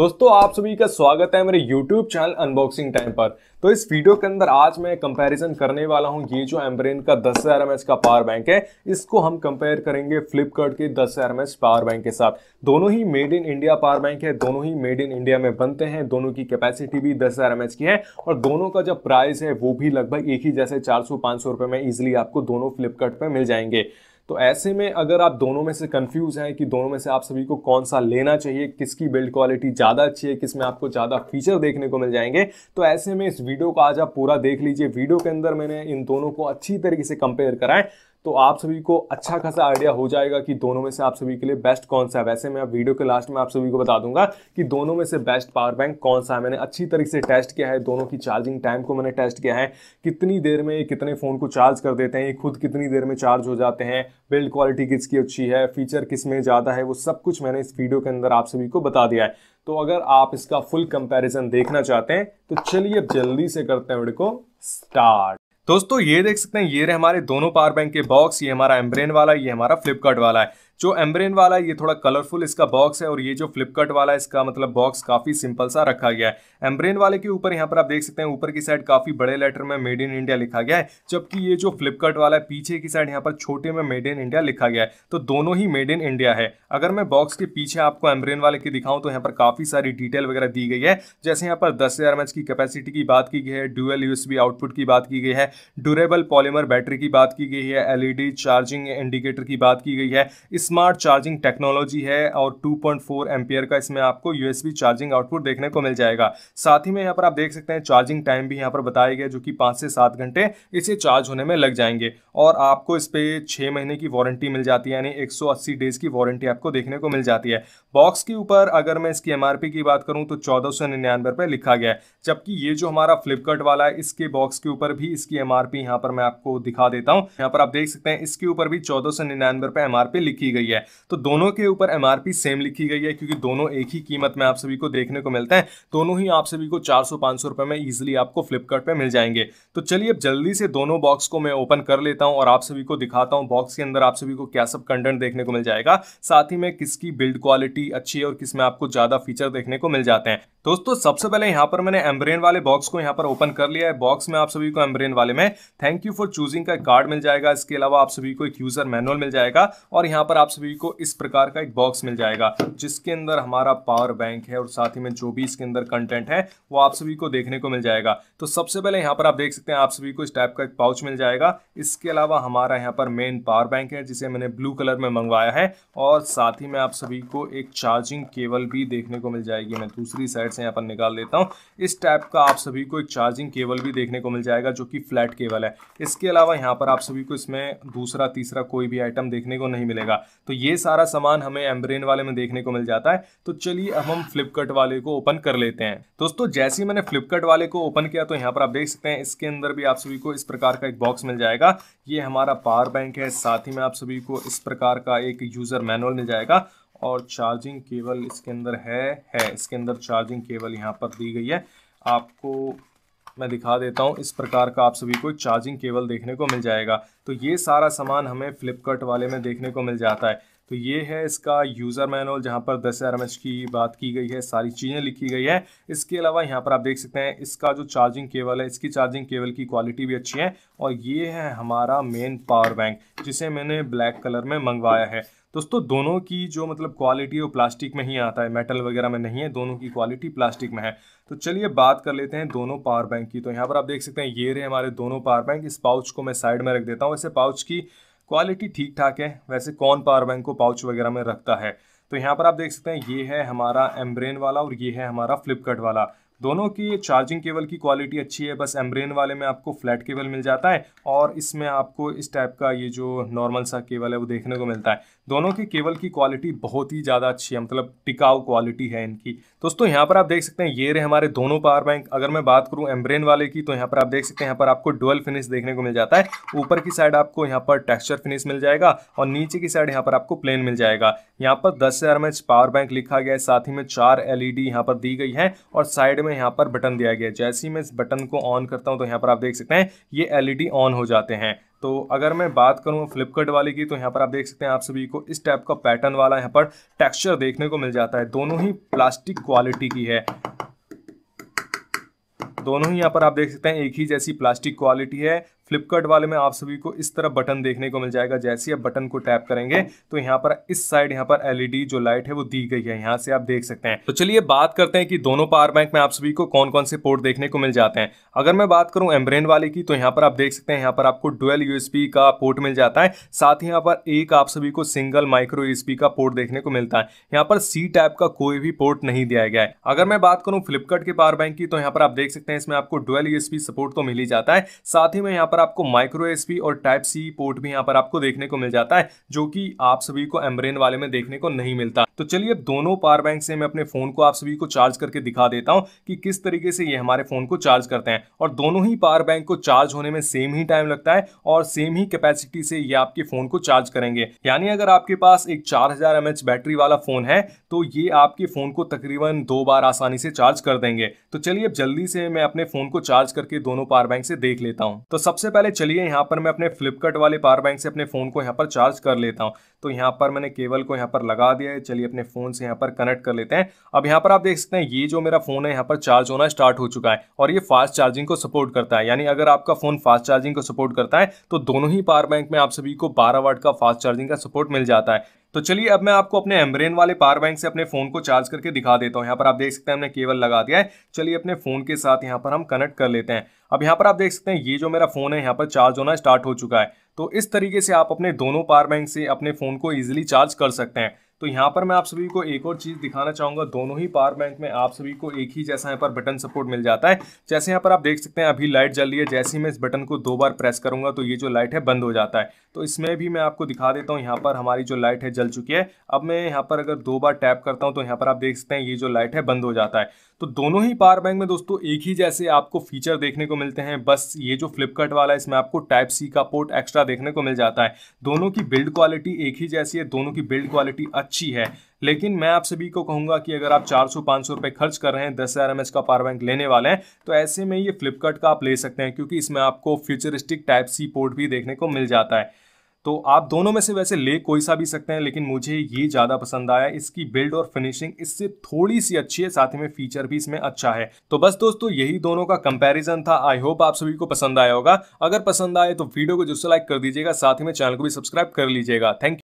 दोस्तों आप सभी का स्वागत है मेरे YouTube चैनल अनबॉक्सिंग टाइम पर तो इस वीडियो के अंदर आज मैं कंपैरिजन करने वाला हूं ये जो एम्ब्रेन का दस हज़ार एम का पावर बैंक है इसको हम कंपेयर करेंगे फ्लिपकार्ट के दस हज़ार एम पावर बैंक के साथ दोनों ही made in India power bank है दोनों ही मेड इन इंडिया में बनते हैं दोनों की कैपेसिटी भी दस हज़ार की है और दोनों का जो प्राइस है वो भी लगभग एक ही जैसे चार सौ में इजिली आपको दोनों फ्लिपकार्ट मिल जाएंगे तो ऐसे में अगर आप दोनों में से कंफ्यूज हैं कि दोनों में से आप सभी को कौन सा लेना चाहिए किसकी बिल्ड क्वालिटी ज़्यादा अच्छी है किसमें आपको ज़्यादा फीचर देखने को मिल जाएंगे तो ऐसे में इस वीडियो को आज आप पूरा देख लीजिए वीडियो के अंदर मैंने इन दोनों को अच्छी तरीके से कंपेयर कराएं तो आप सभी को अच्छा खासा आइडिया हो जाएगा कि दोनों में से आप सभी के लिए बेस्ट कौन सा है वैसे मैं वीडियो के लास्ट में आप सभी को बता दूंगा कि दोनों में से बेस्ट पावर बैंक कौन सा है मैंने अच्छी तरीके से टेस्ट किया है दोनों की चार्जिंग टाइम को मैंने टेस्ट किया है कितनी देर में ये कितने फ़ोन को चार्ज कर देते हैं ये खुद कितनी देर में चार्ज हो जाते हैं बिल्ड क्वालिटी किसकी अच्छी है फीचर किस में ज़्यादा है वो सब कुछ मैंने इस वीडियो के अंदर आप सभी को बता दिया है तो अगर आप इसका फुल कंपेरिजन देखना चाहते हैं तो चलिए अब जल्दी से करते हैं वीडियो को स्टार्ट दोस्तों ये देख सकते हैं ये रहे हमारे दोनों पावर बैंक के बॉक्स ये हमारा एम्ब्रेन वाला ये हमारा फ्लिपकार्ट वाला है जो एम्ब्रेन वाला है ये थोड़ा कलरफुल इसका बॉक्स है और ये जो फ्लिपकार्ट वाला इसका मतलब बॉक्स काफ़ी सिंपल सा रखा गया है एम्ब्रेन वाले के ऊपर यहाँ पर आप देख सकते हैं ऊपर की साइड काफ़ी बड़े लेटर में मेड इन इंडिया लिखा गया है जबकि ये जो फ्लिपकार्ट वाला है पीछे की साइड यहाँ पर छोटे में मेड इन इंडिया लिखा गया है तो दोनों ही मेड इन इंडिया है अगर मैं बॉक्स के पीछे आपको एम्ब्रेन वाले की दिखाऊं तो यहाँ पर काफ़ी सारी डिटेल वगैरह दी गई है जैसे यहाँ पर दस हज़ार की कैपेसिटी की बात की गई है ड्यूएल यूएसबी आउटपुट की बात की गई है ड्यूरेबल पॉलीमर बैटरी की बात की गई है एलईडी चार्जिंग इंडिकेटर की बात की गई है इस स्मार्ट चार्जिंग टेक्नोलॉजी है और 2.4 पॉइंट का इसमें आपको यूएसबी चार्जिंग आउटपुट देखने को मिल जाएगा साथ ही में यहाँ पर आप देख सकते हैं चार्जिंग टाइम भी यहाँ पर बताया गया जो कि पाँच से सात घंटे इसे चार्ज होने में लग जाएंगे और आपको इस पर छः महीने की वारंटी मिल जाती है यानी एक डेज़ की वारंटी आपको देखने को मिल जाती है बॉक्स के ऊपर अगर मैं इसकी एम की बात करूँ तो चौदह सौ लिखा गया है जबकि ये जो हमारा फ्लिपकार्ट वाला है इसके बॉक्स के ऊपर भी इसकी एम आर यहाँ पर मैं आपको दिखा देता हूँ यहाँ पर आप देख सकते हैं इसके ऊपर भी चौदह सौ निन्यानवे रुपये एम लिखी गई गई है तो दोनों के ऊपर एम सेम लिखी गई है क्योंकि दोनों एक ही कीमत में आप सभी को देखने को मिलते हैं दोनों ही आप सभी को चार सौ पाँच सौ में ईजिली आपको फ्लिपकार्ट मिल जाएंगे तो चलिए अब जल्दी से दोनों बॉक्स को मैं ओपन कर लेता हूँ और आप सभी को दिखाता हूँ बॉक्स के अंदर आप सभी को क्या सब कंटेंट देखने को मिल जाएगा साथ ही में किसकी बिल्ड क्वालिटी अच्छी है और किसमें आपको ज़्यादा फीचर देखने को मिल जाते हैं दोस्तों सबसे पहले यहाँ पर मैंने एम्ब्रेन वाले बॉक्स को यहाँ पर ओपन कर लिया है बॉक्स में आप सभी को एम्ब्रेन वाले में थैंक यू फॉर चूजिंग का कार्ड मिल जाएगा इसके अलावा आप सभी को एक यूजर मैनुअल मिल जाएगा और यहाँ पर आप आप सभी को इस प्रकार का एक बॉक्स मिल जाएगा जिसके अंदर हमारा पावर बैंक है और साथ ही में जो भी इसके अंदर कंटेंट है वो आप सभी को देखने को मिल जाएगा तो सबसे पहले यहाँ पर आप देख सकते हैं आप सभी को इस टाइप का एक पाउच मिल जाएगा इसके अलावा हमारा यहाँ पर मेन पावर बैंक है जिसे मैंने ब्लू कलर में मंगवाया है और साथ ही में आप सभी को एक चार्जिंग केबल भी देखने को मिल जाएगी मैं दूसरी साइड से यहाँ पर निकाल लेता हूँ इस टाइप का आप सभी को एक चार्जिंग केबल भी देखने को मिल जाएगा जो कि फ्लैट केबल है इसके अलावा यहाँ पर आप सभी को इसमें दूसरा तीसरा कोई भी आइटम देखने को नहीं मिलेगा तो ये सारा सामान हमें एम्ब्रेन वाले में देखने को मिल जाता है तो चलिए अब हम फ्लिपकार्ट वाले को ओपन कर लेते हैं दोस्तों जैसे ही मैंने फ्लिपकार्ट वाले को ओपन किया तो यहाँ पर आप देख सकते हैं इसके अंदर भी आप सभी को इस प्रकार का एक बॉक्स मिल जाएगा ये हमारा पावर बैंक है साथ ही में आप सभी को इस प्रकार का एक यूज़र मैनुअल मिल जाएगा और चार्जिंग केबल इसके अंदर है है इसके अंदर चार्जिंग केबल यहाँ पर दी गई है आपको मैं दिखा देता हूँ इस प्रकार का आप सभी को चार्जिंग केबल देखने को मिल जाएगा तो ये सारा सामान हमें फ्लिपकार्ट वाले में देखने को मिल जाता है तो ये है इसका यूज़र मैनुअल जहाँ पर दस हज़ार की बात की गई है सारी चीज़ें लिखी गई है इसके अलावा यहाँ पर आप देख सकते हैं इसका जो चार्जिंग केबल है इसकी चार्जिंग केबल की क्वालिटी भी अच्छी है और ये है हमारा मेन पावर बैंक जिसे मैंने ब्लैक कलर में मंगवाया है दोस्तों दोनों की जो मतलब क्वालिटी वो प्लास्टिक में ही आता है मेटल वगैरह में नहीं है दोनों की क्वालिटी प्लास्टिक में है तो चलिए बात कर लेते हैं दोनों पावर बैंक की तो यहाँ पर आप देख सकते हैं ये रहे हमारे दोनों पावर बैंक इस पाउच को मैं साइड में रख देता हूँ वैसे पाउच की क्वालिटी ठीक ठाक है वैसे कौन पावर बैंक को पाउच वगैरह में रखता है तो यहाँ पर आप देख सकते हैं ये है हमारा एम्ब्रेन वाला और ये है हमारा फ्लिपकार्ट वाला दोनों की चार्जिंग केबल की क्वालिटी अच्छी है बस एम्ब्रेन वाले में आपको फ्लैट केबल मिल जाता है और इसमें आपको इस टाइप का ये जो नॉर्मल सा केबल है वो देखने को मिलता है दोनों के केबल की क्वालिटी बहुत ही ज़्यादा अच्छी है मतलब टिकाऊ क्वालिटी है इनकी दोस्तों यहाँ पर आप देख सकते हैं ये रहे हमारे दोनों पावर बैंक अगर मैं बात करूँ एम्ब्रेन वाले की तो यहाँ पर आप देख सकते हैं यहाँ पर आपको डुअल फिनिश देखने को मिल जाता है ऊपर की साइड आपको यहाँ पर टेक्स्चर फिनिश मिल जाएगा और नीचे की साइड यहाँ पर आपको प्लेन मिल जाएगा यहाँ पर दस हज़ार पावर बैंक लिखा गया है साथ ही में चार एल ई यहाँ पर दी गई है और साइड में में यहाँ पर बटन दिया गया है जैसे ही मैं इस बटन को ऑन करता हूँ तो यहाँ पर आप देख सकते हैं ये एलईडी ऑन हो जाते हैं तो अगर मैं बात करूँ फ्लिपकार्ट वाले की तो यहाँ पर आप देख सकते हैं आप सभी को इस टाइप का पैटर्न वाला यहाँ पर टेक्स्चर देखने को मिल जाता है दोनों ही प्लास्टिक क्वालिटी की है दोनों ही यहाँ पर आप देख सकते हैं एक ही जैसी प्लास्टिक क्वालिटी है फ्लिपकार्ट वाले में आप सभी को इस तरह बटन देखने को मिल जाएगा जैसे ही आप बटन को टैप करेंगे तो यहाँ पर इस साइड यहाँ पर एलईडी जो लाइट है वो दी गई है यहाँ से आप देख सकते हैं तो चलिए बात करते हैं कि दोनों पावर बैंक में आप सभी को कौन कौन से पोर्ट देखने को मिल जाते हैं अगर मैं बात करूँ एम्ब्रेन वाले की तो यहाँ पर आप देख सकते हैं यहाँ पर आपको डुअल यूएसपी का पोर्ट मिल जाता है साथ ही यहाँ पर एक आप सभी को सिंगल माइक्रो यूएसपी का पोर्ट देखने को मिलता है यहाँ पर सी टाइप का कोई भी पोर्ट नहीं दिया गया है अगर मैं बात करूँ फ्लिपकार्ट के पावर बैंक की तो यहाँ पर आप देख सकते हैं इसमें आपको डुअल यूएसपी सपोर्ट तो मिल ही जाता है साथ ही में यहाँ पर पर आपको माइक्रो एस और टाइप सी पोर्ट भी यहाँ पर आपको देखने को मिल जाता है जो कि आप सभी को एमब्रेन वाले में देखने को नहीं मिलता तो चलिए अब दोनों पावर बैंक से मैं अपने फोन को आप सभी को चार्ज करके दिखा देता हूँ कि किस तरीके से ये हमारे फोन को चार्ज करते हैं और दोनों ही पावर बैंक को चार्ज होने में सेम ही टाइम लगता है और सेम ही कैपेसिटी से ये आपके फोन को चार्ज करेंगे यानी अगर आपके पास एक चार हजार बैटरी वाला फोन है तो ये आपके फोन को तकरीबन दो बार आसानी से चार्ज कर देंगे तो चलिए अब जल्दी से मैं अपने फोन को चार्ज करके दोनों पावर बैंक से देख लेता हूँ तो सबसे सबसे पहले चलिए यहाँ पर मैं अपने फ्लिपकार्ट वाले पावर बैंक से अपने फ़ोन को यहाँ पर चार्ज कर लेता हूँ तो यहाँ पर मैंने केबल को यहाँ पर लगा दिया है चलिए अपने फ़ोन से यहाँ पर कनेक्ट कर लेते हैं अब यहाँ पर आप देख सकते हैं ये जो मेरा फ़ोन है यहाँ पर चार्ज होना स्टार्ट हो चुका है और ये फास्ट चार्जिंग को सपोर्ट करता है यानी अगर आपका फ़ोन फास्ट चार्जिंग को सपोर्ट करता है तो दोनों ही पावर बैंक में आप सभी को बारह वाट का फास्ट चार्जिंग का सपोर्ट मिल जाता है तो चलिए अब मैं आपको अपने एमब्रेन वाले पावर बैंक से अपने फोन को चार्ज करके दिखा देता हूँ यहाँ पर आप देख सकते हैं हमने केबल लगा दिया है चलिए अपने फोन के साथ यहाँ पर हम कनेक्ट कर लेते हैं अब यहाँ पर आप देख सकते हैं ये जो मेरा फोन है यहाँ पर चार्ज होना स्टार्ट हो चुका है तो इस तरीके से आप अपने दोनों पावर बैंक से अपने फोन को ईजिली चार्ज कर सकते हैं तो यहाँ पर मैं आप सभी को एक और चीज़ दिखाना चाहूँगा दोनों ही पावर बैंक में आप सभी को एक ही जैसा यहाँ पर बटन सपोर्ट मिल जाता है जैसे यहाँ पर आप देख सकते हैं अभी लाइट जल रही है जैसे ही मैं इस बटन को दो बार प्रेस करूँगा तो ये जो लाइट है बंद हो जाता है तो इसमें भी मैं आपको दिखा देता हूँ यहाँ पर हमारी जो लाइट है जल चुकी है अब मैं यहाँ पर अगर दो बार टैप करता हूँ तो यहाँ पर आप देख सकते हैं ये जो लाइट है बंद हो जाता है तो दोनों ही पावर बैंक में दोस्तों एक ही जैसे आपको फीचर देखने को मिलते हैं बस ये जो फ्लिपकार्ट वाला है इसमें आपको टाइप सी का पोर्ट एक्स्ट्रा देखने को मिल जाता है दोनों की बिल्ड क्वालिटी एक ही जैसी है दोनों की बिल्ड क्वालिटी अच्छी है लेकिन मैं आप सभी को कहूंगा कि अगर आप 400 500 रुपए खर्च कर रहे हैं दस हज़ार एम का पावर बैंक लेने वाले हैं तो ऐसे में ये फ्लिपकार्ट का आप ले सकते हैं क्योंकि इसमें आपको फ्यूचरिस्टिक टाइप सी पोर्ट भी देखने को मिल जाता है तो आप दोनों में से वैसे ले कोई सा भी सकते हैं लेकिन मुझे ये ज़्यादा पसंद आया इसकी बिल्ड और फिनिशिंग इससे थोड़ी सी अच्छी है साथ में फीचर भी इसमें अच्छा है तो बस दोस्तों यही दोनों का कंपैरिजन था आई होप आप सभी को पसंद आया होगा अगर पसंद आए तो वीडियो को जरूर से लाइक कर दीजिएगा साथ ही में चैनल को भी सब्सक्राइब कर लीजिएगा थैंक यू